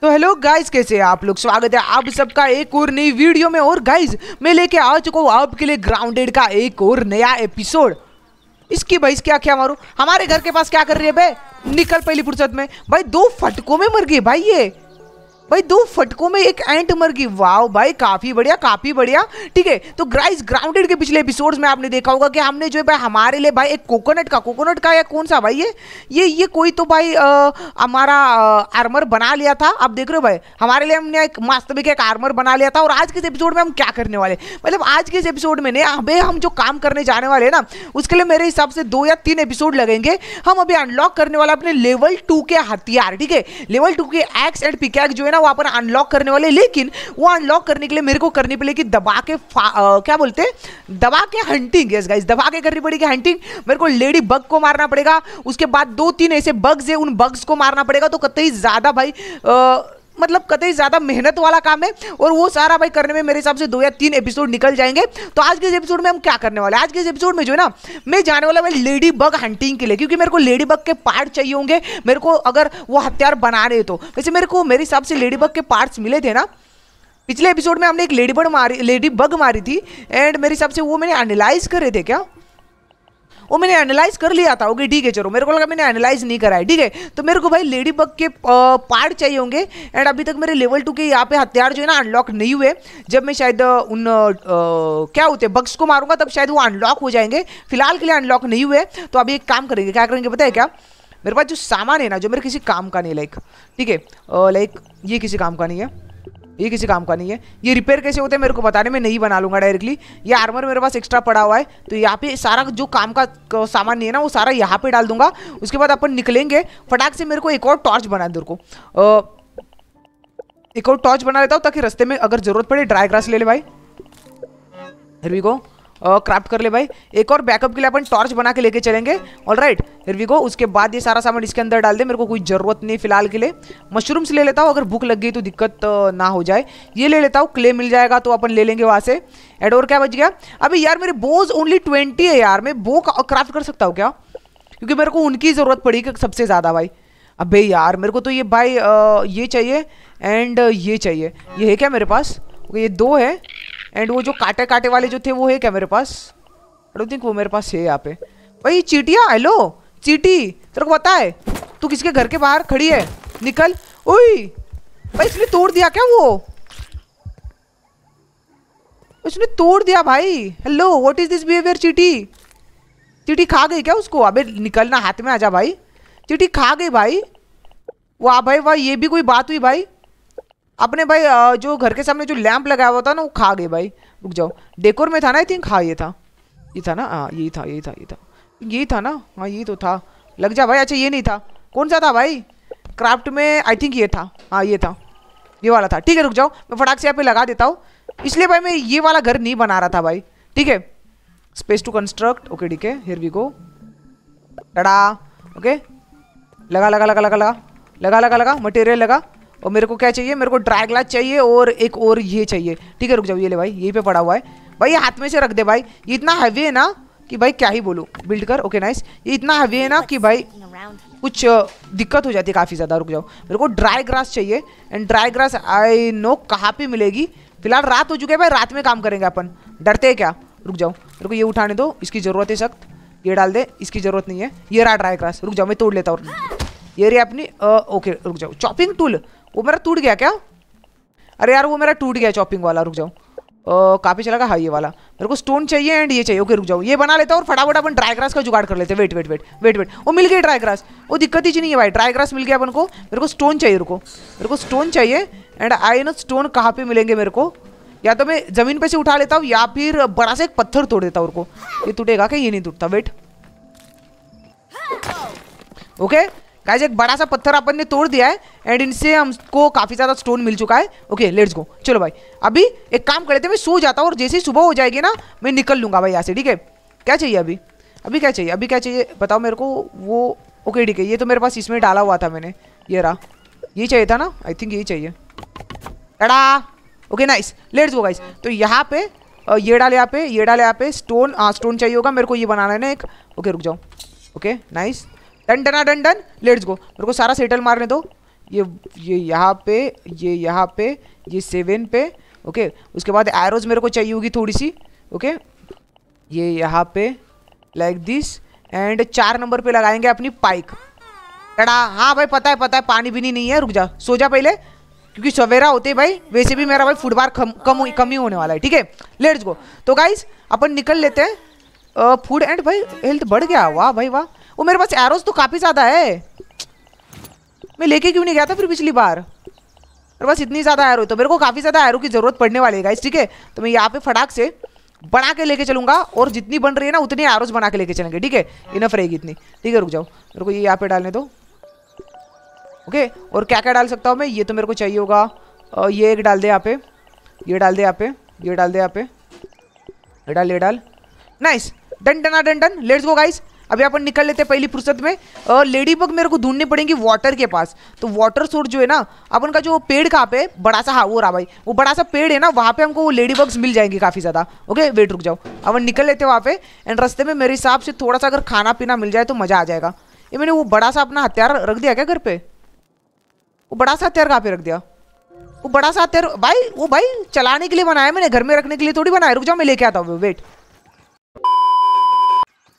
तो hello guys कैसे आप लोग स्वागत है आप सबका एक और नई वीडियो में और गाइस मैं लेके आ चुका हूँ आपके लिए ग्राउंडेड का एक और नया एपिसोड इसकी भाई क्या क्या मारू हमारे घर के पास क्या कर रही है भाई निकल पहली फुर्सत में भाई दो फटकों में मर गई भाई ये भाई दो फटकों में एक एंट मर गई वाह भाई काफ़ी बढ़िया काफ़ी बढ़िया ठीक है तो ग्राइस ग्राउंडेड के पिछले एपिसोड्स में आपने देखा होगा कि हमने जो है भाई हमारे लिए भाई एक कोकोनट का कोकोनट का या कौन सा भाई ये ये ये कोई तो भाई हमारा आर्मर बना लिया था आप देख रहे हो भाई हमारे लिए हमने एक वास्तविक एक आर्मर बना लिया था और आज के इस एपिसोड में हम क्या करने वाले मतलब आज के इस एपिसोड में अभी हम जो काम करने जाने वाले हैं ना उसके लिए मेरे हिसाब से दो या तीन एपिसोड लगेंगे हम अभी अनलॉक करने वाला अपने लेवल टू के हथियार ठीक है लेवल टू के एक्स एंड पिकैक्स जो है ना वो अपन अनलॉक करने वाले लेकिन वो अनलॉक करने के लिए मेरे को करनी पड़ेगी दबा के क्या बोलते दबा के हंटिंग यस गाइस दबा के करनी पड़ेगी हंटिंग मेरे को लेडी बग को मारना पड़ेगा उसके बाद दो तीन ऐसे बग्स है उन बग्स को मारना पड़ेगा तो कतई ज़्यादा भाई आ, मतलब कतई ज़्यादा मेहनत वाला काम है और वो सारा भाई करने में मेरे हिसाब से दो या तीन एपिसोड निकल जाएंगे तो आज के एपिसोड में हम क्या करने वाले आज के एपिसोड में जो है ना मैं जाने वाला भाई लेडी बग हंटिंग के लिए क्योंकि मेरे को लेडी बग के पार्ट चाहिए होंगे मेरे को अगर वो हथियार बना रहे तो वैसे मेरे को मेरे हिसाब से लेडी बग के पार्ट्स मिले थे ना पिछले एपिसोड में हमने एक लेडी बर्ड मारी लेडी बग मारी थी एंड मेरे हिसाब से वो मैंने एनालाइज करे थे क्या वो मैंने एनालाइज कर लिया था ओके ठीक है चलो मेरे को लगा मैंने एनालाइज नहीं करा है ठीक है तो मेरे को भाई लेडी बग के पार्ट चाहिए होंगे एंड अभी तक मेरे लेवल टू के यहाँ पे हथियार जो है ना अनलॉक नहीं हुए जब मैं शायद उन आ, क्या होते बग्स को मारूंगा तब शायद वो अनलॉक हो जाएंगे फिलहाल के लिए अनलॉक नहीं हुए तो अभी एक काम करेंगे क्या करेंगे बताए क्या मेरे पास जो सामान है ना जो मेरे किसी काम का नहीं लाइक ठीक है लाइक ये किसी काम का नहीं है ये किसी काम का नहीं है ये रिपेयर कैसे होते हैं मेरे को बताने में नहीं बना लूँगा डायरेक्टली ये आर्मर मेरे पास एक्स्ट्रा पड़ा हुआ है तो यहाँ पे सारा जो काम का सामान नहीं है ना वो सारा यहाँ पे डाल दूंगा उसके बाद अपन निकलेंगे फटाक से मेरे को एक और टॉर्च बना दे को एक और टॉर्च बना लेता हूँ ताकि रस्ते में अगर जरूरत पड़े ड्राई ग्रास ले ले भाई हिरवी को क्राफ्ट कर ले भाई एक और बैकअप के लिए अपन टॉर्च बना के लेके चलेंगे ऑल राइट फिर वी को उसके बाद ये सारा सामान इसके अंदर डाल दे मेरे को कोई ज़रूरत नहीं फिलहाल के लिए मशरूम्स ले लेता हूँ अगर भूख लग गई तो दिक्कत ना हो जाए ये ले लेता हूँ क्ले मिल जाएगा तो अपन ले लेंगे वहाँ से एड और क्या बच गया अभी यार मेरे बोज ओनली ट्वेंटी है यार मैं बो क्राफ्ट कर सकता हूँ क्या क्योंकि मेरे को उनकी ज़रूरत पड़ी सबसे ज़्यादा भाई अबे यार मेरे को तो ये भाई ये चाहिए एंड ये चाहिए ये है क्या मेरे पास ये दो है एंड वो जो काटे काटे वाले जो थे वो है क्या मेरे पास आई डोंट थिंक वो मेरे पास है यहाँ पे भाई चीटिया हेलो चीटी तेरे को पता है तू किसके घर के बाहर खड़ी है निकल ओई भाई इसने तोड़ दिया क्या वो उसने तोड़ दिया भाई hello what is this behaviour चीटी चीटी खा गई क्या उसको अबे निकलना हाथ में आ जा भाई चीटी खा गई भाई वाह भाई वाह ये भी कोई बात हुई भाई अपने भाई जो घर के सामने जो लैंप लगाया हुआ था ना वो खा गए भाई रुक जाओ डेकोर में था ना आई थिंक हाँ ये था ये था ना हाँ यही था यही था यही था यही था ना हाँ यही तो था लग जा भाई अच्छा ये नहीं था कौन सा था भाई क्राफ्ट में आई थिंक ये था हाँ ये था ये वाला था ठीक है रुक जाओ मैं फटाक से यहाँ पे लगा देता हूँ इसलिए भाई मैं ये वाला घर नहीं बना रहा था भाई ठीक है स्पेस टू कंस्ट्रक्ट ओके ठीक है हेर वी गो लड़ा ओके लगा लगा लगा लगा लगा लगा लगा लगा मटेरियल लगा और मेरे को क्या चाहिए मेरे को ड्रैगला चाहिए और एक और ये चाहिए ठीक है रुक जाओ ये ले भाई यहीं पे पड़ा हुआ है भाई हाथ में से रख दे भाई ये इतना हैवी है ना कि भाई क्या ही बोलूँ बिल्ड कर ओके नाइस ये इतना हैवी है ना कि भाई कुछ दिक्कत हो जाती है काफ़ी ज़्यादा रुक जाओ मेरे को ड्राई ग्रास चाहिए and dry grass I know कहाँ पर मिलेगी फिलहाल रात हो चुकी है भाई रात में काम करेंगे अपन डरते हैं क्या रुक जाओ मेरे को ये उठाने दो इसकी ज़रूरत है सख्त ये डाल दे इसकी ज़रूरत नहीं है ये रहा ड्राई ग्रास रुक जाओ मैं तोड़ लेता हूँ ये रही अपनी ओके रुक जाओ चॉपिंग टूल वो मेरा टूट गया क्या अरे यार वो मेरा टूट गया चॉपिंग वाला रुक जाओ काफ़ी चला गया हाँ ये वाला मेरे को स्टोन चाहिए एंड ये चाहिए ओके रुक जाओ ये बना लेता हूँ और फटाफट अपन ड्राई ग्रास का जुगाड़ कर लेते wait wait wait wait wait वो मिल गया ड्राई ग्रास वो दिक्कत ही नहीं है भाई ड्राई ग्रास मिल गया अपन को मेरे को स्टोन चाहिए रुको मेरे को स्टोन चाहिए एंड आई नो स्टोन कहाँ पे मिलेंगे मेरे को या तो मैं ज़मीन पे से उठा लेता हूँ या फिर बड़ा सा एक पत्थर तोड़ देता हूँ उनको ये टूटेगा क्या ये नहीं टूटता वेट ओके गाइज एक बड़ा सा पत्थर अपन ने तोड़ दिया है एंड इनसे हमको काफ़ी ज़्यादा स्टोन मिल चुका है ओके लेट्स गो चलो भाई अभी एक काम कर लेते मैं सो जाता हूँ और जैसे ही सुबह हो जाएगी ना मैं निकल लूँगा भाई यहाँ से ठीक है क्या चाहिए अभी अभी क्या चाहिए अभी क्या चाहिए बताओ मेरे को वो ओके ठीक है ये तो मेरे पास इसमें डाला हुआ था मैंने ये रहा ये चाहिए था ना आई थिंक यही चाहिए अडा okay nice let's go guys तो यहाँ पे ये डाले यहाँ पे ये डाले यहाँ पे स्टोन हाँ स्टोन चाहिए होगा मेरे को ये बनाना है ना एक ओके रुक जाओ okay nice done done done done let's go मेरे को सारा सेटल मारने दो ये ये यहाँ पे ये यहाँ पे ये सेवन पे ओके उसके बाद एरोज मेरे को चाहिए होगी थोड़ी सी ओके ये यहाँ पे लाइक दिस एंड चार नंबर पे लगाएंगे अपनी पाइक डा हाँ भाई पता है पता है पानी भी नहीं है रुक जा सो जा पहले क्योंकि सवेरा होते भाई वैसे भी मेरा भाई फुटबार कम कम कम ही होने वाला है ठीक है लेट्स गो तो गाइज अपन निकल लेते हैं फूड एंड भाई हेल्थ बढ़ गया वाह भाई वाह वो मेरे पास एरोस तो काफ़ी ज़्यादा है मैं लेके क्यों नहीं गया था फिर पिछली बार और बस इतनी ज़्यादा एरो तो मेरे को काफ़ी ज़्यादा एरो की ज़रूरत पड़ने वाली है ठीक है तो मैं यहाँ पे फटाक से बना के लेके चलूंगा और जितनी बन रही है ना उतनी एरोज बना के लेके चलेंगे ठीक है इनफ रहेगी इतनी ठीक है रुक जाओ मेरे को ये यहाँ पे डालने दो ओके और क्या क्या डाल सकता हूँ मैं ये तो मेरे को चाहिए होगा ये एक डाल दे यहाँ पे ये डाल दे यहाँ पे ये डाल दे यहाँ पे ये डाल ये डाल nice done done done done let's go guys अभी अपन निकल लेते हैं पहली फुर्सत में लेडी बग मेरे को ढूंढनी पड़ेंगी वाटर के पास तो वाटर सोर्स जो है ना अपन का जो पेड़ कहाँ पे बड़ा सा हाँ वो रहा भाई वो बड़ा सा पेड़ है ना वहाँ पे हमको वो लेडी बग्स मिल जाएंगे काफ़ी ज़्यादा ओके वेट रुक जाओ अपन निकल लेते हैं वहाँ पे एंड रस्ते में मेरे हिसाब से थोड़ा सा अगर खाना पीना मिल जाए तो मज़ा आ जाएगा ये मैंने वो बड़ा सा अपना हथियार रख दिया क्या घर पे वो बड़ा सा हथियार कहाँ पे रख दिया वो बड़ा सा हथियार भाई वो भाई चलाने के लिए बनाया मैंने घर में रखने के लिए थोड़ी बनाया रुक जाओ मैं लेके आता हूँ वेट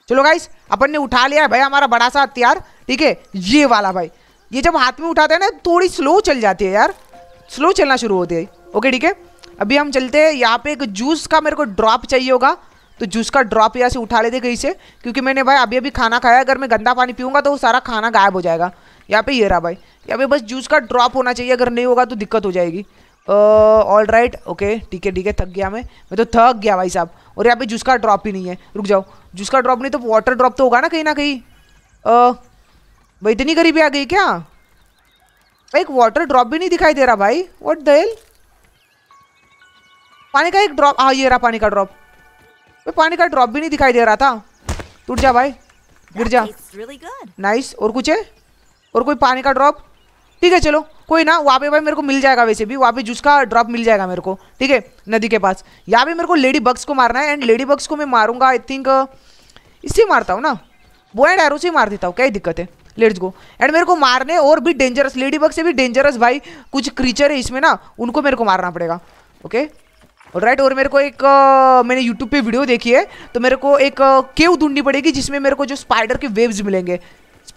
चलो गाइस अपन ने उठा लिया है भाई हमारा बड़ा सा हथियार ठीक है ये वाला भाई ये जब हाथ में उठाते हैं ना थोड़ी स्लो चल जाती है यार स्लो चलना शुरू होती है ओके ठीक है अभी हम चलते हैं यहाँ पे एक जूस का मेरे को ड्रॉप चाहिए होगा तो जूस का ड्रॉप यहाँ से उठा लेते कहीं से क्योंकि मैंने भाई अभी अभी खाना खाया अगर मैं गंदा पानी पीऊँगा तो वो सारा खाना गायब हो जाएगा यहाँ पे ये रहा भाई यहाँ पे बस जूस का ड्रॉप होना चाहिए अगर नहीं होगा तो दिक्कत हो जाएगी ऑल राइट ओके ठीक है ठीक है थक गया मैं मैं तो थक गया भाई साहब और यहाँ पे जूस का ड्रॉप ही नहीं है रुक जाओ जूस का ड्रॉप नहीं तो वाटर ड्रॉप तो होगा ना कहीं ना कहीं भाई इतनी गरीबी आ गई क्या एक वाटर ड्रॉप भी नहीं दिखाई दे रहा भाई वॉट द हेल पानी का एक ड्रॉप हाँ ये रहा पानी का ड्रॉप भाई पानी का ड्रॉप भी नहीं दिखाई दे रहा था टूट जा भाई गिर जा नाइस और कुछ है और कोई पानी का ड्रॉप ठीक है चलो कोई ना वहाँ पे भाई मेरे को मिल जाएगा वैसे भी वहाँ पे जूस का ड्रॉप मिल जाएगा मेरे को ठीक है नदी के पास यहाँ पे मेरे को लेडी बग्स को मारना है एंड लेडी बग्स को मैं मारूंगा आई थिंक इससे मारता हूँ ना वो एंड एरो से मार देता हूँ क्या दिक्कत है लेट्स गो एंड मेरे को मारने और भी डेंजरस लेडी बग से भी डेंजरस भाई कुछ क्रीचर है इसमें ना उनको मेरे को मारना पड़ेगा ओके राइट और मेरे को एक आ, मैंने यूट्यूब पे वीडियो देखी है तो मेरे को एक केव ढूंढनी पड़ेगी जिसमें मेरे को जो स्पाइडर के वेव्स मिलेंगे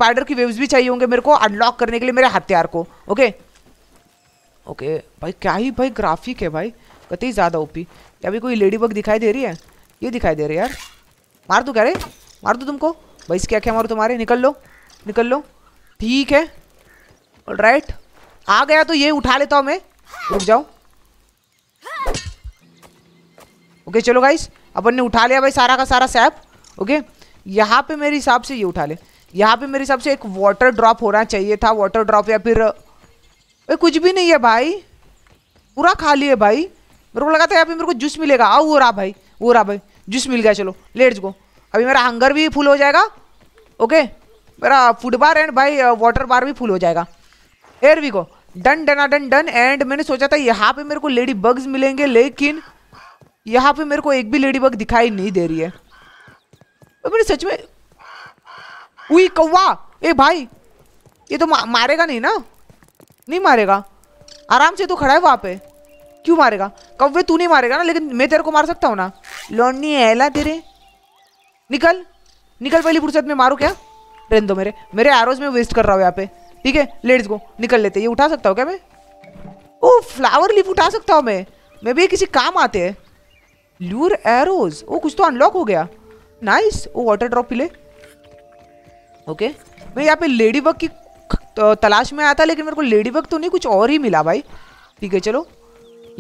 स्पाइडर की वेव्स भी चाहिए होंगे मेरे को अनलॉक करने के लिए मेरे हथियार को ओके ओके भाई क्या ही भाई ग्राफिक है भाई कतई ज़्यादा ओपी क्या अभी कोई लेडी बग दिखाई दे रही है ये दिखाई दे रही है यार मार दो क्या रे मार दो तुमको भाई इसके आँखें मारो तुम्हारे निकल लो निकल लो ठीक है राइट आ गया तो ये उठा लेता हूँ मैं रुक जाओ ओके चलो गाइस अपन ने उठा लिया भाई सारा का सारा सैप ओके यहाँ पे मेरे हिसाब से ये उठा ले यहाँ पे मेरे हिसाब से एक वाटर ड्रॉप होना चाहिए था वाटर ड्रॉप या फिर ए, कुछ भी नहीं है भाई पूरा खाली है भाई मेरे को लगा था यहाँ पे मेरे को जूस मिलेगा आओ वो रहा भाई वो रहा भाई जूस मिल गया चलो लेट्स गो अभी मेरा हंगर भी फुल हो जाएगा ओके मेरा फूड बार एंड भाई वाटर बार भी फुल हो जाएगा here we go done done done done and मैंने सोचा था यहाँ पे मेरे को लेडी बग्स मिलेंगे लेकिन यहाँ पे मेरे को एक भी लेडी बग दिखाई नहीं दे रही है मैंने सच में उई कौवा ए भाई ये तो मा, मारेगा नहीं ना नहीं मारेगा आराम से तो खड़ा है वहाँ पे क्यों मारेगा कौवे तू नहीं मारेगा ना लेकिन मैं तेरे को मार सकता हूँ ना लौटनी है तेरे निकल निकल पहली फुर्सत में मारू क्या ट्रेन दो मेरे मेरे एरोज में वेस्ट कर रहा हूँ यहाँ पे ठीक है लेट्स गो निकल लेते ये उठा सकता हूँ क्या मैं ओ फ्लावर लीफ उठा सकता हूँ मैं मैं भी किसी काम आते हैं लूर एरोज ओ कुछ तो अनलॉक हो गया नाइस ओ वाटर ड्रॉप पी ले ओके मैं यहाँ पे लेडी बग की तलाश में आया था लेकिन मेरे को लेडी बग तो नहीं कुछ और ही मिला भाई ठीक है चलो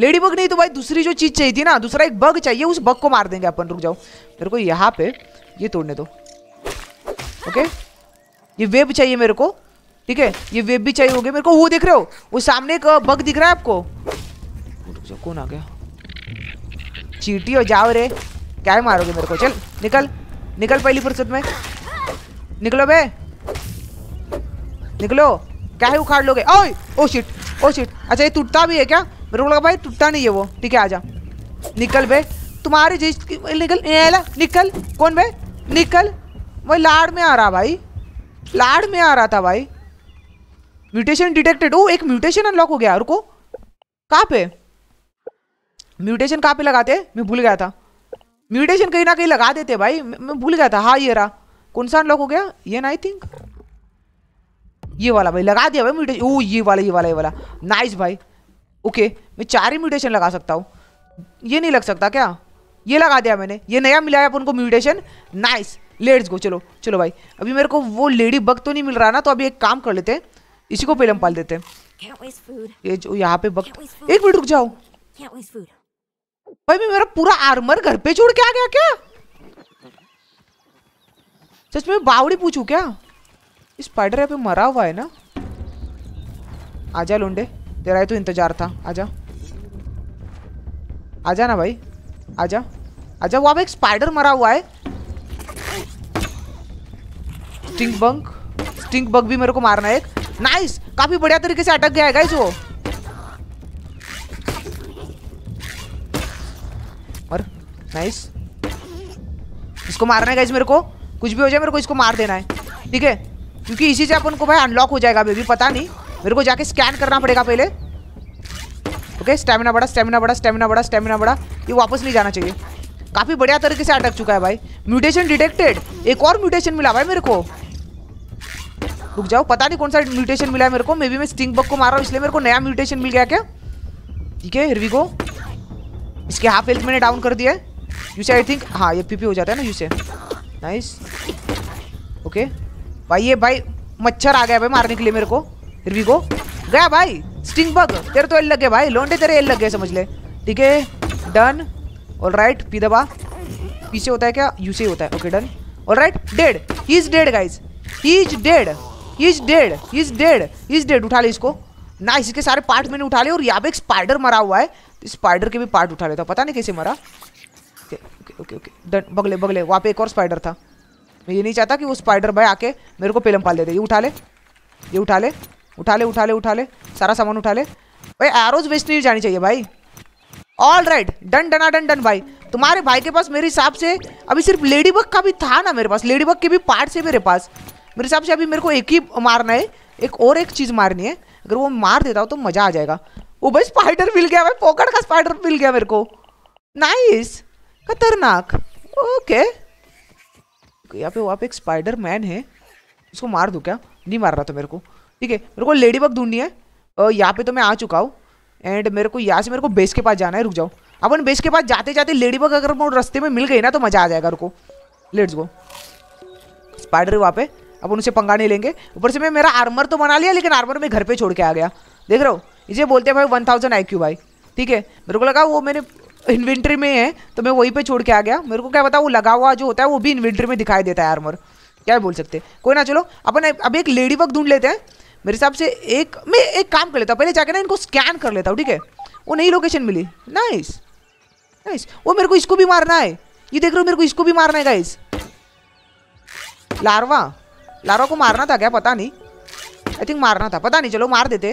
लेडी बग नहीं तो भाई दूसरी जो चीज़ चाहिए थी ना दूसरा एक बग चाहिए उस बग को मार देंगे अपन रुक जाओ मेरे को यहाँ पे ये तोड़ने दो ओके ये वेब चाहिए मेरे को ठीक है ये वेब भी चाहिए होगी मेरे को वो देख रहे हो वो सामने एक बग दिख रहा है आपको रुक जाओ कौन आ गया चीटी हो जाओ रे क्या मारोगे मेरे को चल निकल निकल पहली फुर्सत में निकलो बे निकलो क्या है उखाड़ लोगे ओए ओ शिट ओ शिट अच्छा ये टूटता भी है क्या मेरे को लगा भाई टूटता नहीं है वो ठीक है आजा निकल बे तुम्हारे जिस निकल निकल कौन बे निकल भाई लाड में आ रहा भाई लाड में आ रहा था भाई म्यूटेशन डिटेक्टेड ओ एक म्यूटेशन अनलॉक हो गया रुको कहाँ पे म्यूटेशन कहाँ पे लगाते मैं भूल गया था म्यूटेशन कहीं ना कहीं लगा देते भाई मैं भूल गया था हाँ ये रहा कौन सा अनलॉक हो गया ये ना आई थिंक ये वाला भाई लगा दिया भाई म्यूटेशन ओ ये वाला ये वाला ये वाला नाइस भाई ओके मैं चार ही म्यूटेशन लगा सकता हूँ ये नहीं लग सकता क्या ये लगा दिया मैंने ये नया मिला है अपन को म्यूटेशन नाइस लेट्स गो चलो चलो भाई अभी मेरे को वो लेडी बग तो नहीं मिल रहा ना तो अभी एक काम कर लेते हैं इसी को पहले हम पाल देते हैं ये जो यहाँ पे बग एक मिनट रुक जाओ भाई मैं मेरा पूरा आर्मर घर पे छोड़ के आ गया क्या सच में बावड़ी पूछू क्या इस स्पाइडर पे मरा हुआ है ना आजा लुंडे तेरा ही तो इंतजार था आजा आजा ना भाई आजा आजा वहां पे एक स्पाइडर मरा हुआ है स्टिंग बंक स्टिंग बग भी मेरे को मारना है एक नाइस काफी बढ़िया तरीके से अटक गया है गाइस वो और नाइस इसको मारना है गाइस मेरे को कुछ भी हो जाए मेरे को इसको मार देना है ठीक है क्योंकि इसी से अपन को भाई अनलॉक हो जाएगा अभी पता नहीं मेरे को जाके स्कैन करना पड़ेगा पहले ओके स्टेमिना बड़ा स्टेमिना बड़ा स्टेमिना बड़ा स्टेमिना बड़ा ये वापस नहीं जाना चाहिए काफ़ी बढ़िया तरीके से अटक चुका है भाई म्यूटेशन डिटेक्टेड एक और म्यूटेशन मिला भाई मेरे को रुक जाओ पता नहीं कौन सा म्यूटेशन मिला है मेरे को मे बी मैं स्टिंग बग को मार रहा हूँ इसलिए मेरे को नया म्यूटेशन मिल गया क्या ठीक है हिरवी को इसके हाफ हेल्थ मैंने डाउन कर दिया है यू से आई थिंक हाँ ये पीपी हो जाता है ना यू से नाइस ओके भाई ये भाई मच्छर आ गया भाई मारने के लिए मेरे को भी को गया भाई स्टिंग बग तेरे तो एल लग गए भाई लोंडे तेरे एल लग गए समझ ले ठीक है डन ऑल राइट पी दबा पीछे होता है क्या यू से होता है okay done all right dead he is dead guys he is dead he is dead he is dead he is dead उठा ले इसको ना इसके सारे पार्ट मैंने उठा लिए और यहाँ पे एक स्पाइडर मरा हुआ है तो स्पाइडर के भी पार्ट उठा लेता पता नहीं कैसे मरा ओके ओके डन बगले बगले वहाँ पे एक और स्पाइडर था मैं ये नहीं चाहता कि वो स्पाइडर भाई आके मेरे को पेलम पाल दे दे ये उठा ले ये उठा ले उठा ले उठा ले उठा ले सारा सामान उठा ले भाई एरोज वेस्ट नहीं जानी चाहिए भाई all right done done done done भाई तुम्हारे भाई के पास मेरे हिसाब से अभी सिर्फ लेडी बग का भी था ना मेरे पास लेडी बग के भी पार्ट से मेरे पास मेरे हिसाब से अभी मेरे को एक ही मारना है एक और एक चीज़ मारनी है अगर वो मार देता हो तो मज़ा आ जाएगा वो भाई स्पाइडर मिल गया भाई पॉकेट का स्पाइडर मिल गया मेरे को नाइस खतरनाक ओके यहाँ पे वहाँ पे एक स्पाइडर मैन है उसको मार दूँ क्या नहीं मार रहा था तो मेरे को ठीक है मेरे को लेडी बग ढूंढनी है यहाँ पे तो मैं आ चुका हूँ एंड मेरे को यहाँ से मेरे को बेस के पास जाना है रुक जाओ अपन बेस के पास जाते जाते लेडी बग अगर रस्ते में मिल गई ना तो मज़ा आ जाएगा रुको लेट्स गो स्पाइडर वहाँ पे अपन उसे पंगा नहीं लेंगे ऊपर से मैं मेरा आर्मर तो बना लिया लेकिन आर्मर मैं घर पे छोड़ के आ गया देख रहा हो इसे बोलते हैं भाई वन थाउजेंड आई भाई ठीक है मेरे को लगा वो मैंने इन्वेंट्री में है तो मैं वहीं पे छोड़ के आ गया मेरे को क्या पता वो लगा हुआ जो होता है वो भी इन्वेंट्री में दिखाई देता है आर्मर क्या बोल सकते कोई ना चलो अपन अब एक लेडी वर्क ढूंढ लेते हैं मेरे हिसाब से एक मैं एक काम कर लेता हूँ पहले जाके ना इनको स्कैन कर लेता हूँ ठीक है वो नई लोकेशन मिली नाइस नाइस वो मेरे को इसको भी मारना है ये देख रहे हो मेरे को इसको भी मारना है गाइस लारवा लारवा को मारना था क्या पता नहीं आई थिंक मारना था पता नहीं चलो मार देते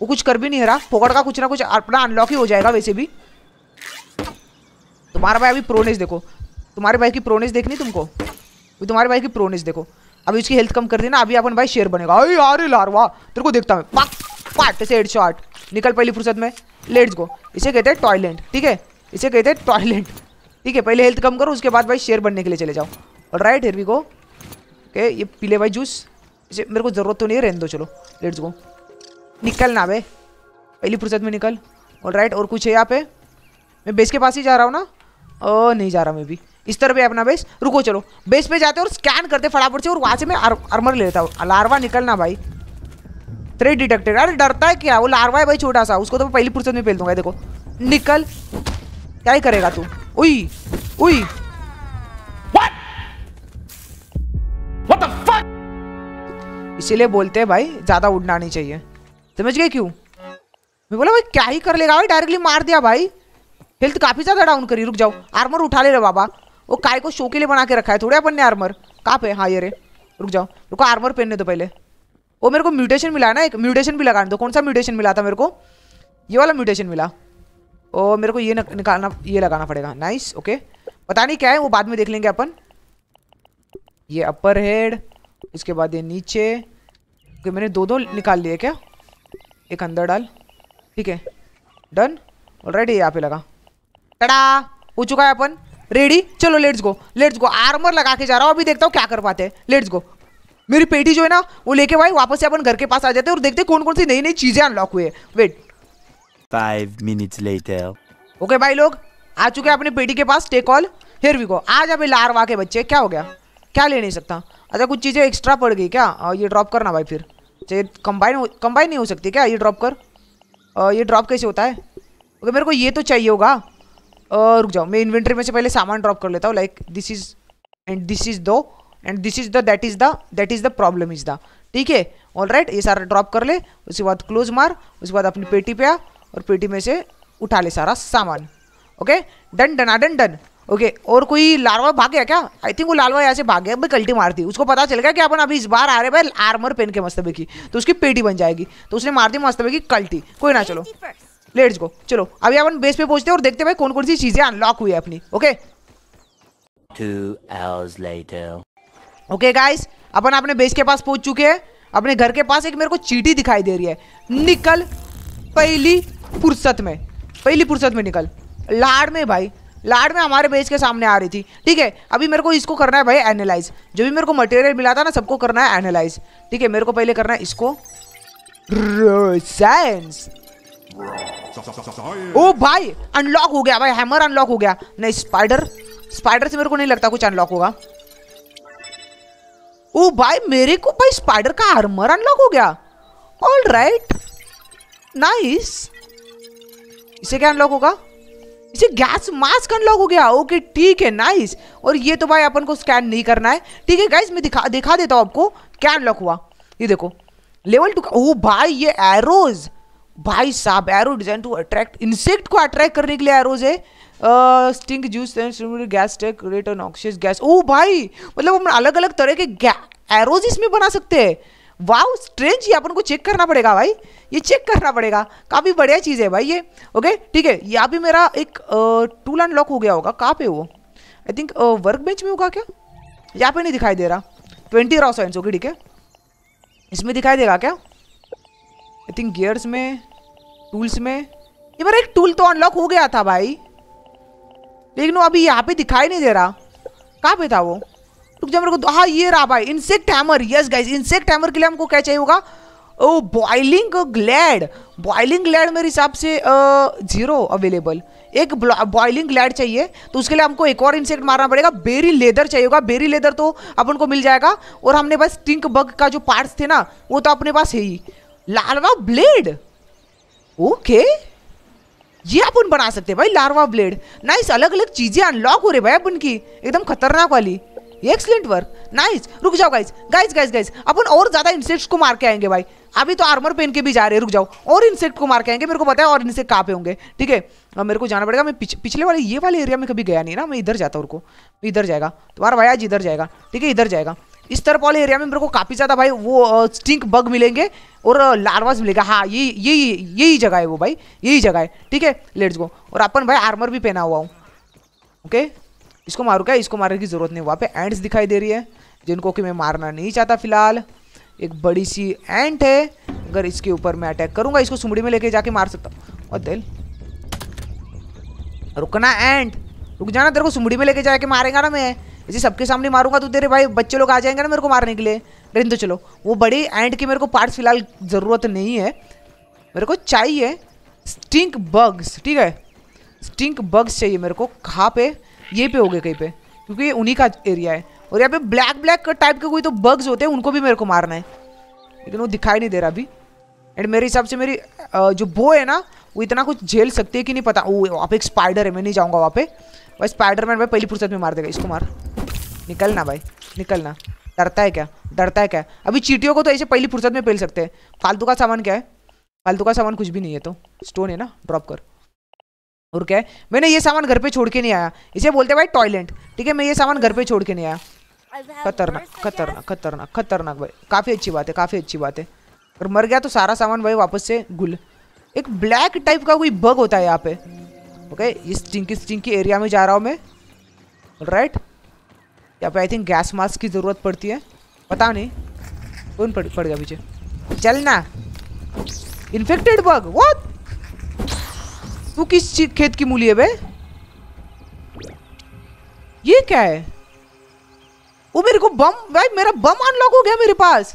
वो कुछ कर भी नहीं रहा पोकड़ का कुछ ना कुछ अपना अनलॉक ही हो जाएगा वैसे भी तुम्हारा भाई अभी प्रोनेस देखो तुम्हारे भाई की प्रोनेस देखनी तुमको अभी तुम्हारे भाई की प्रोनेस देखो अभी उसकी हेल्थ कम कर देना अभी अपन भाई शेर बनेगा अरे यार वाह तेरे को देखता मैं पाक पाट से हेड शॉट निकल पहली फुर्सत में लेट्स गो इसे कहते हैं टॉयलेट ठीक है इसे कहते हैं टॉयलेट ठीक है पहले हेल्थ कम करो उसके बाद भाई शेर बनने के लिए चले जाओ और right here we go okay ये पीले भाई जूस इसे मेरे को ज़रूरत तो नहीं है रहने दो चलो लेट्स गो निकल ना भाई पहली फुर्सत में निकल और राइट और कुछ है यहाँ पे मैं बेस के पास ही जा रहा हूँ ना ओ नहीं जा रहा मैं भी इस तरफ है अपना बेस रुको चलो बेस पे जाते हैं और स्कैन करते फटाफट से और वहाँ से मैं आर्मर ले लेता हूँ लार्वा निकलना भाई थ्रेड डिटेक्टेड अरे डरता है क्या वो लार्वा है भाई छोटा सा उसको तो मैं पहली फुर्सत में फेल दूंगा देखो निकल क्या ही करेगा तू उई उई इसीलिए बोलते हैं भाई ज़्यादा उड़ना नहीं चाहिए समझ गए क्यों मैं बोला भाई क्या ही कर लेगा भाई डायरेक्टली मार दिया भाई हेल्थ काफ़ी ज़्यादा डाउन करी रुक जाओ आर्मर उठा ले रहे बाबा वो काय को शो के लिए बना के रखा है थोड़े अपन ने आर्मर कहाँ पे हाँ ये रे रुक जाओ रुको आर्मर पहनने दो पहले वो मेरे को म्यूटेशन मिला ना एक म्यूटेशन भी लगाने दो कौन सा म्यूटेशन मिला था मेरे को ये वाला म्यूटेशन मिला और मेरे को ये निकालना ये लगाना पड़ेगा नाइस ओके पता नहीं क्या है वो बाद में देख लेंगे अपन ये अपर हेड इसके बाद ये नीचे ओके मैंने दो दो निकाल लिए क्या एक अंदर डाल ठीक है डन ऑलरेडी यहाँ पे लगा टड़ा हो चुका है अपन रेडी चलो let's go let's go armour लगा के जा रहा हूँ अभी देखता हूँ क्या कर पाते हैं लेट्स गो मेरी पेटी जो है ना वो लेके भाई वापस से अपन घर के पास आ जाते हैं और देखते हैं कौन कौन सी नई नई चीजें अनलॉक हुए wait five minutes later okay भाई लोग आ चुके हैं अपनी पेटी के पास take all here we go आज अभी लारवा के बच्चे क्या हो गया क्या ले नहीं सकता अच्छा कुछ चीज़ें एक्स्ट्रा पड़ गई क्या आ, ये ड्रॉप करना भाई फिर कंबाइन अच्छा, कंबाइन नहीं हो सकती क्या ये ड्रॉप कर आ, ये ड्रॉप कैसे होता है ओके मेरे को ये तो चाहिए होगा रुक जाओ मैं इन्वेंट्री में से पहले सामान ड्रॉप कर लेता हूँ like this is and this is दो and this is the that is the that is the problem is the ठीक है ऑल राइट ये सारा ड्रॉप कर ले उसके बाद क्लोज मार उसके बाद अपनी पेटी पे आ और पेटी में से उठा ले सारा सामान okay done done ah done done okay और कोई लालवा भाग गया क्या आई थिंक वो लालवा यहाँ से भाग गया भाई कल्टी मारती उसको पता चल गया कि अपन अभी इस बार आ रहे भाई आर्मर पहन के मस्तबे की तो उसकी पेटी बन जाएगी तो उसने मार दी मस्तबे की कल्टी कोई ना चलो लेट्स गो चलो अभी अपन बेस पे पहुंचते हैं और देखते हैं भाई कौन कौन सी चीजें अनलॉक हुई है अपनी ओके ओके गाइस अपन अपने बेस के पास पहुंच चुके हैं अपने घर के पास एक मेरे को चीटी दिखाई दे रही है निकल पहली फुर्सत में पहली फुर्सत में निकल लाड़ में भाई लाड में हमारे बेस के सामने आ रही थी ठीक है अभी मेरे को इसको करना है भाई एनालाइज जो भी मेरे को मटेरियल मिला था ना सबको करना है एनालाइज ठीक है मेरे को पहले करना है इसको साइंस ओ भाई अनलॉक हो गया भाई हैमर अनलॉक हो गया नहीं स्पाइडर स्पाइडर से मेरे को नहीं लगता कुछ अनलॉक होगा ओ भाई मेरे को भाई स्पाइडर का आर्मर अनलॉक हो गया ऑल राइट नाइस इसे क्या अनलॉक होगा इसे गैस मास्क अनलॉक हो गया ओके ठीक है नाइस और ये तो भाई अपन को स्कैन नहीं करना है ठीक है गाइस मैं दिखा दिखा देता हूँ आपको क्या अनलॉक हुआ ये देखो लेवल टू ओ भाई ये एरोज भाई साहब arrow design to attract insect को अट्रैक्ट करने के लिए एरोज है स्टिंग जूस गैस टेक रेट एन ऑक्सीज गैस ओ भाई मतलब हम अलग अलग तरह के एरोज इसमें बना सकते हैं वाह स्ट्रेंज ये अपन को चेक करना पड़ेगा भाई ये चेक करना पड़ेगा काफ़ी बढ़िया चीज़ है भाई ये ओके ठीक है यहाँ भी मेरा एक टूल अनलॉक हो गया होगा कहाँ पे वो आई थिंक वर्क बेंच में होगा क्या यहाँ पे नहीं दिखाई दे रहा ट्वेंटी रॉ साइंस ओके ठीक है इसमें दिखाई देगा क्या आई थिंक गियर्स में टूल्स में ये बार एक टूल तो अनलॉक हो गया था भाई लेकिन वो अभी यहाँ पे दिखाई नहीं दे रहा कहाँ पे था वो रुक जा मेरे को हाँ ये रहा भाई insect hammer yes guys insect hammer के लिए हमको क्या चाहिए होगा ओ बॉइलिंग ग्लैड बॉइलिंग ग्लैड मेरे हिसाब से जीरो अवेलेबल एक बॉइलिंग ग्लैड चाहिए तो उसके लिए हमको एक और इंसेक्ट मारना पड़ेगा बेरी लेदर चाहिए होगा बेरी लेदर तो अपन को मिल जाएगा और हमने पास टिंक बग का जो पार्ट्स थे ना वो तो अपने पास है ही लालवा ब्लेड ओके ये अपन बना सकते हैं भाई लार्वा ब्लेड नाइस अलग अलग चीजें अनलॉक हो रही भाई अपन की एकदम खतरनाक वाली एक्सलेंट वर्क नाइस रुक जाओ गाइज गाइज गाइज गाइज अपन और ज्यादा इंसेक्ट्स को मार के आएंगे भाई अभी तो आर्मर पहन के भी जा रहे हैं रुक जाओ और इंसेक्ट को मार के आएंगे मेरे को पता है और इंसेक्ट कहाँ पे होंगे ठीक है मेरे को जाना पड़ेगा मैं पिछ, पिछले वाले ये वाले एरिया में कभी गया नहीं ना मैं इधर जाता हूँ उनको इधर जाएगा तुम्हारा भाई आज इधर जाएगा ठीक है इधर जाएगा इस तरफ वाले एरिया में मेरे को काफ़ी ज़्यादा भाई वो स्टिंक बग मिलेंगे और लार्वास मिलेगा हाँ ये यही यही जगह है वो भाई यही जगह है ठीक है लेट्स गो और अपन भाई आर्मर भी पहना हुआ हूँ ओके इसको मारू क्या इसको मारने की ज़रूरत नहीं वहाँ पे एंट्स दिखाई दे रही है जिनको कि मैं मारना नहीं चाहता फिलहाल एक बड़ी सी एंट है अगर इसके ऊपर मैं अटैक करूँगा इसको सुमड़ी में लेके जाके मार सकता हूँ और दिल रुकना एंट रुक जाना तेरे को सुमड़ी में लेके जाके मारेगा ना मैं इसे सबके सामने मारूंगा तो तेरे भाई बच्चे लोग आ जाएंगे ना मेरे को मारने के लिए रिंद तो चलो वो बड़े एंड की मेरे को पार्ट्स फिलहाल ज़रूरत नहीं है मेरे को चाहिए स्टिंक बग्स ठीक है स्टिंक बग्स चाहिए मेरे को कहाँ पे ये पे हो गए कहीं पे क्योंकि ये उन्हीं का एरिया है और यहाँ पे ब्लैक ब्लैक टाइप के कोई तो बग्स होते हैं उनको भी मेरे को मारना है लेकिन वो दिखाई नहीं दे रहा अभी एंड मेरे हिसाब से मेरी जो बो है ना वो इतना कुछ झेल सकती है कि नहीं पता वो वहाँ पे एक स्पाइडर है मैं नहीं जाऊँगा वहाँ पे भाई स्पाइडर मैन भाई पहली फुर्सत में मार देगा इसको मार निकलना भाई निकलना डरता है क्या डरता है क्या अभी चीटियों को तो ऐसे पहली फुर्सत में पहल सकते हैं फालतू का सामान क्या है फालतू का सामान कुछ भी नहीं है तो स्टोन है ना ड्रॉप कर और क्या है मैंने ये सामान घर पे छोड़ के नहीं आया इसे बोलते हैं भाई टॉयलेट ठीक है मैं ये सामान घर पे छोड़ के नहीं आया खतरनाक खतरनाक खतरनाक खतरनाक भाई काफ़ी अच्छी बात है काफ़ी अच्छी बात है और मर गया तो सारा सामान भाई वापस से गुल एक ब्लैक टाइप का कोई बग होता है यहाँ पे ओके इस स्टिंकी स्टिंकी एरिया में जा रहा हूँ मैं राइट right? या पे आई थिंक गैस मास्क की ज़रूरत पड़ती है पता नहीं कौन पड़, पड़ गया पीछे चलना इन्फेक्टेड बग वो तू किस खेत की मूली है बे ये क्या है वो मेरे को बम भाई मेरा बम अनलॉक हो गया मेरे पास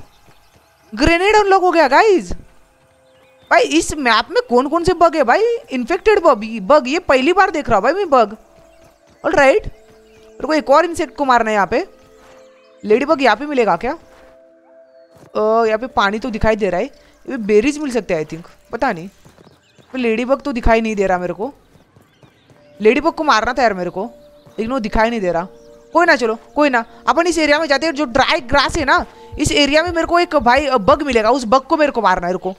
ग्रेनेड अनलॉक हो गया गाइज भाई इस मैप में कौन कौन से बग है भाई इन्फेक्टेड बग बग ये पहली बार देख रहा हूँ भाई मैं बग ऑल राइट right. रुको एक और इंसेक्ट को मारना है यहाँ पे लेडी बग यहाँ पे मिलेगा क्या यहाँ पे पानी तो दिखाई दे रहा है ये बेरीज मिल सकते आई थिंक पता नहीं पर लेडी बग तो दिखाई नहीं दे रहा मेरे को लेडी बग को मारना था यार मेरे को लेकिन वो दिखाई नहीं दे रहा कोई ना चलो कोई ना अपन इस एरिया में जाते हैं जो ड्राई ग्रास है ना इस एरिया में मेरे को एक भाई बग मिलेगा उस बग को मेरे को मारना है रुको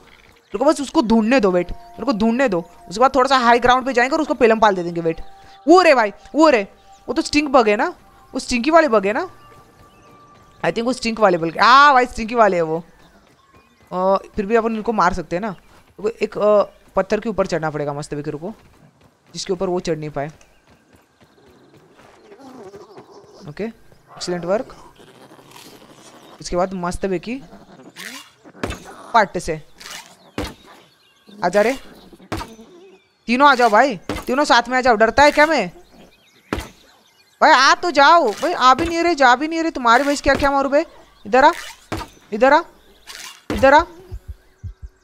रुको बस उसको ढूंढने दो वेट मेरे को ढूंढने दो उसके बाद थोड़ा सा हाई ग्राउंड पे जाएंगे और उसको पेलम पाल दे देंगे वेट वो रे भाई वो रे वो तो स्टिंक बग है ना वो स्टिंकी वाले बग है ना आई थिंक वो स्टिंक वाले बल्कि हाँ भाई स्टिंकी वाले है वो आ, फिर भी अपन इनको मार सकते हैं ना तो एक आ, पत्थर के ऊपर चढ़ना पड़ेगा मस्त बिक्र को जिसके ऊपर वो चढ़ नहीं पाए ओके एक्सीलेंट वर्क उसके बाद मस्त बेकी पट से आ जा रे तीनों आ जाओ भाई तीनों साथ में आ जाओ डरता है क्या मैं भाई आ तो जाओ भाई आ भी नहीं रहे जा भी नहीं रहे तुम्हारे भाई क्या क्या मारू भाई इधर आ इधर आ इधर आ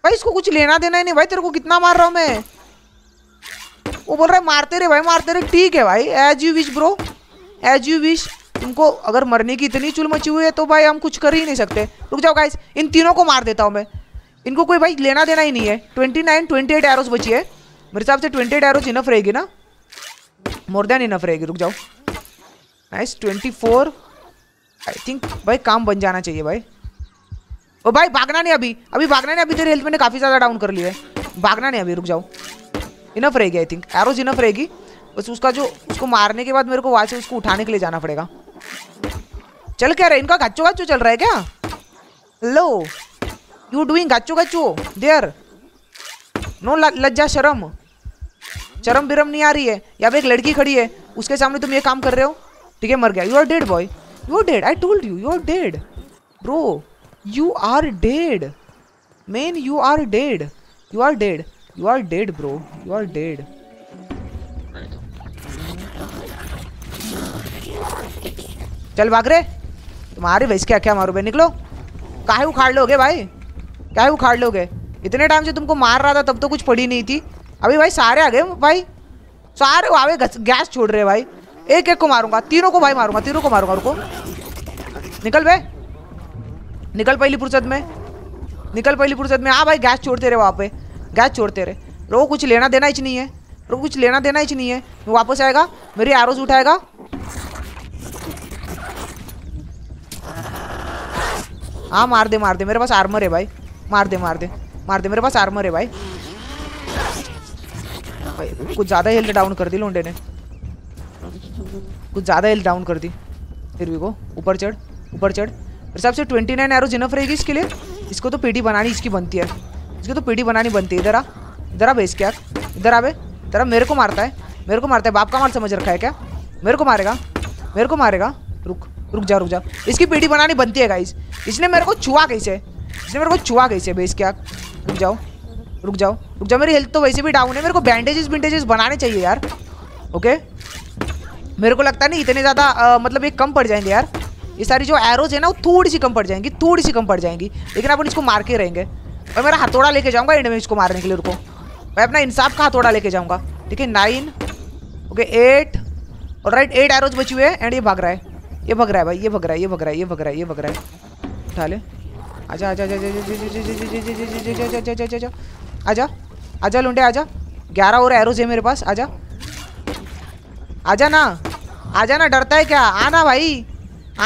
भाई इसको कुछ लेना देना ही नहीं भाई तेरे को कितना मार रहा हूँ मैं वो बोल रहा है मारते रहे भाई मारते रहे ठीक है भाई as you wish bro as you wish तुमको अगर मरने की इतनी चुल मची हुई है तो भाई हम कुछ कर ही नहीं सकते रुक जाओ गाइस इन तीनों को मार देता हूँ मैं इनको कोई भाई लेना देना ही नहीं है twenty nine twenty eight arrows बची है मेरे हिसाब से ट्वेंटी एट एरोज इनफ रहेगी ना मोर देन इनफ रहेगी रुक जाओ nice twenty four I think भाई काम बन जाना चाहिए भाई ओ भाई भागना नहीं अभी अभी भागना नहीं अभी तेरी हेल्थ मैंने काफ़ी ज़्यादा डाउन कर लिया है भागना नहीं अभी रुक जाओ इनफ रहेगी आई थिंक एरोज इनफ रहेगी बस उसका जो उसको मारने के बाद मेरे को वहाँ से उसको उठाने के लिए जाना पड़ेगा चल क्या रहा इनका गच्चो गच्चो चल रहा है क्या हेलो यू डूइंग गच्चो गच्चो देयर नो लज्जा शर्म शर्म बिरम नहीं आ रही है या एक लड़की खड़ी है उसके सामने तुम ये काम कर रहे हो ठीक है मर गया you are dead boy you are dead I told you you are dead bro you are dead man you are dead you are dead you are dead bro you are dead चल भाग रहे तुम्हारे वैसे क्या क्या मारो भाई निकलो काहे उखाड़ लोगे भाई काहे उखाड़ लोगे इतने टाइम से तुमको मार रहा था तब तो कुछ पड़ी नहीं थी अभी भाई सारे आ गए भाई सारे आवे गैस छोड़ रहे भाई एक एक को मारूंगा तीनों को भाई मारूंगा तीनों को मारूंगा रुको निकल बे निकल पहली फुर्सत में निकल पहली फुर्सत में हाँ भाई गैस छोड़ते रहे वहाँ पे गैस छोड़ते रहे रो कुछ लेना देना ही नहीं है रो कुछ लेना देना ही नहीं है वापस आएगा मेरी आरोज उठाएगा हाँ मार दे मार दे मेरे पास आर्मर है भाई मार दे मार दे मार दे मेरे पास आर्मर है भाई, भाई कुछ ज़्यादा हेल्थ डाउन कर दी लोंडे ने कुछ ज़्यादा हिल डाउन कर दी फिर भी को ऊपर चढ़ ऊपर चढ़ मेरे हिसाब से ट्वेंटी नाइन एरो जिनफ रहेगी इसके लिए इसको तो पेटी बनानी इसकी बनती है इसको तो पेटी बनानी बनती है इधर आ इधर आ भेज के यार इधर आ बे इधर मेरे को मारता है मेरे को मारता है बाप का मार समझ रखा है क्या मेरे को मारेगा मेरे को मारेगा रुक रुक जा रुक जा इसकी पेटी बनानी बनती है गाइस इसने मेरे को छुआ कैसे इसने मेरे को छुआ कैसे बेस क्या रुक जाओ रुक जाओ रुक जाओ मेरी हेल्थ तो वैसे भी डाउन है मेरे को बैंडेजेस बिंडेजेस बनाने चाहिए यार ओके मेरे को लगता नहीं इतने ज़्यादा मतलब ये कम पड़ जाएंगे यार ये सारी जो एरोज है ना वो थोड़ी सी कम पड़ जाएंगी थोड़ी सी कम पड़ जाएंगी लेकिन अपन इसको मार के रहेंगे और मेरा हथौड़ा लेके जाऊँगा एंड में इसको मारने के लिए रुको मैं अपना इंसाफ का हथौड़ा लेके जाऊँगा ठीक है नाइन ओके एट और राइट एट एरोज बची हुए हैं एंड ये भाग रहा है ये भग रहा है भाई ये भग रहा है ये भग रहा है ये भग रहा है ये भग रहा है उठा ले आजा आजा आजा आजा आजा आजा लुंडे आजा ग्यारह और एरोज है मेरे पास आजा आजा ना आ जाना डरता है क्या आना भाई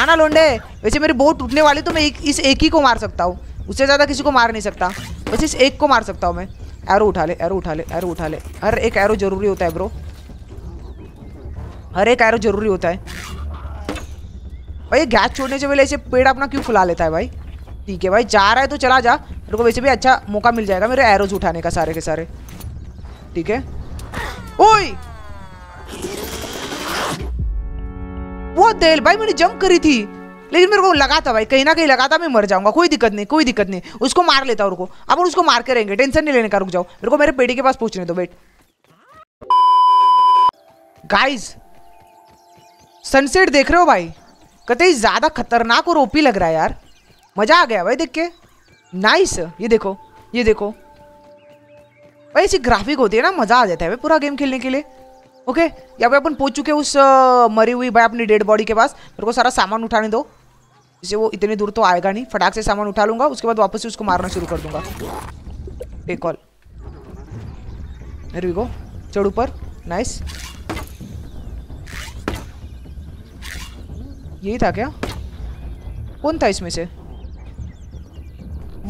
आना लोंडे वैसे मेरी बोट टूटने वाली तो मैं एक, इस एक ही को मार सकता हूँ उससे ज़्यादा किसी को मार नहीं सकता बस इस एक को मार सकता हूँ मैं एरो उठा ले एरो उठा ले एरो उठा ले हर एक एरो जरूरी होता है ब्रो हर एक एरो जरूरी होता है भाई गैस छोड़ने से पहले ऐसे पेड़ अपना क्यों फुला लेता है भाई ठीक है भाई जा रहा है तो चला जा मेरे को वैसे भी अच्छा मौका मिल जाएगा मेरे एरोज उठाने का सारे के सारे ठीक है ओए वो देर भाई मैंने जंग करी थी लेकिन मेरे को लगा था भाई कहीं ना कहीं लगा था मैं मर जाऊंगा कोई दिक्कत नहीं कोई दिक्कत नहीं उसको मार लेता रुको अब उसको मार के रहेंगे टेंशन नहीं लेने का रुक जाओ मेरे को मेरे बेटी के पास पूछने दो बेट गाइज सनसेट देख रहे हो भाई कतई ज़्यादा खतरनाक और ओपी लग रहा है यार मज़ा आ गया भाई देख के नाइस ये देखो ये देखो भाई ऐसी ग्राफिक होती है ना मज़ा आ जाता है भाई पूरा गेम खेलने के लिए ओके यहाँ पे अपन पहुंच चुके उस मरी हुई भाई अपनी डेड बॉडी के पास मेरे को सारा सामान उठाने दो इसे वो इतनी दूर तो आएगा नहीं फटाक से सामान उठा लूंगा उसके बाद वापस से उसको मारना शुरू कर दूंगा एक कॉल मेरे को चढ़ ऊपर नाइस यही था क्या कौन था इसमें से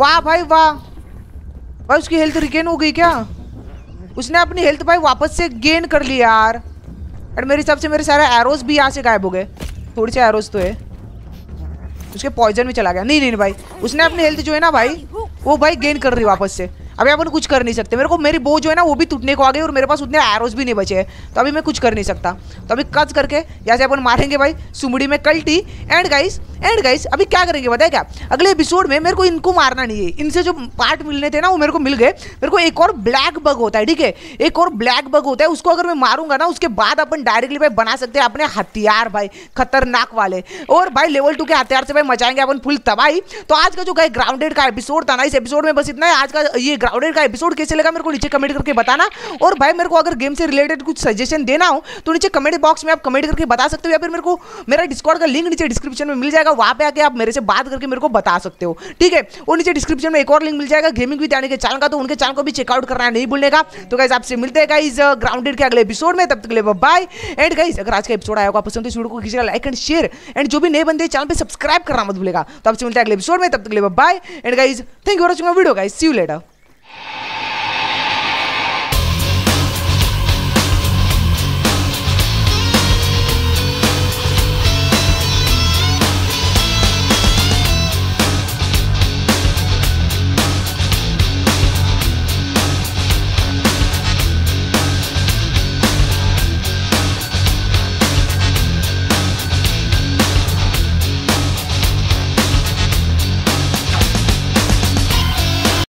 वाह भाई वाह भाई उसकी हेल्थ रिकेन हो गई क्या उसने अपनी हेल्थ भाई वापस से गेन कर लिया यार एंड मेरे हिसाब से मेरे सारे एरोज भी यहाँ से गायब हो गए थोड़े से एरोज तो है उसके पॉइजन में चला गया नहीं नहीं भाई उसने अपनी हेल्थ जो है ना भाई वो भाई गेन कर रही वापस से अभी अपन कुछ कर नहीं सकते मेरे को मेरी बो जो है ना वो भी टूटने को आ गई और मेरे पास उतने एरोज भी नहीं बचे तो अभी मैं कुछ कर नहीं सकता तो अभी कच करके यहाँ से अपन मारेंगे भाई सुमड़ी में कल्टी एंड गाइस एंड गाइस अभी क्या करेंगे बताए क्या अगले एपिसोड में मेरे को इनको मारना नहीं है इनसे जो पार्ट मिलने थे ना वो मेरे को मिल गए मेरे को एक और ब्लैक बग होता है ठीक है एक और ब्लैक बग होता है उसको अगर मैं मारूंगा ना उसके बाद अपन डायरेक्टली भाई बना सकते हैं अपने हथियार भाई खतरनाक वाले और भाई लेवल टू के हथियार से भाई मचाएंगे अपन फुल तबाही तो आज का जो ग्राउंडेड का एपिसोड था ना इस एपिसोड में बस इतना है आज का ये साउडेड का एपिसोड कैसे लगा मेरे को नीचे कमेंट करके बताना और भाई मेरे को अगर गेम से रिलेटेड कुछ सजेशन देना हो तो नीचे कमेंट बॉक्स में आप कमेंट करके बता सकते हो या फिर मेरे को मेरा डिस्कॉर्ड का लिंक नीचे डिस्क्रिप्शन में मिल जाएगा वहाँ पे आके आप मेरे से बात करके मेरे को बता सकते हो ठीक है और नीचे डिस्क्रिप्शन में एक और लिंक मिल जाएगा गेमिंग भी जाने के चैनल का तो उनके चैनल को भी चेकआउट करना नहीं भूलने का तो गाइज आपसे मिलते हैं गाइज ग्राउंडेड के अगले एपिसोड में तब तक ले बाय एंड गाइज अगर आज का एपिसोड आया होगा पसंद तो इस वीडियो को लाइक एंड शेयर एंड जो भी नए बंदे चैनल पर सब्सक्राइब करना मत भूलेगा तो आपसे मिलते हैं अगले एपिसोड में तब तक ले bye and guys thank you for watching video guys see you letter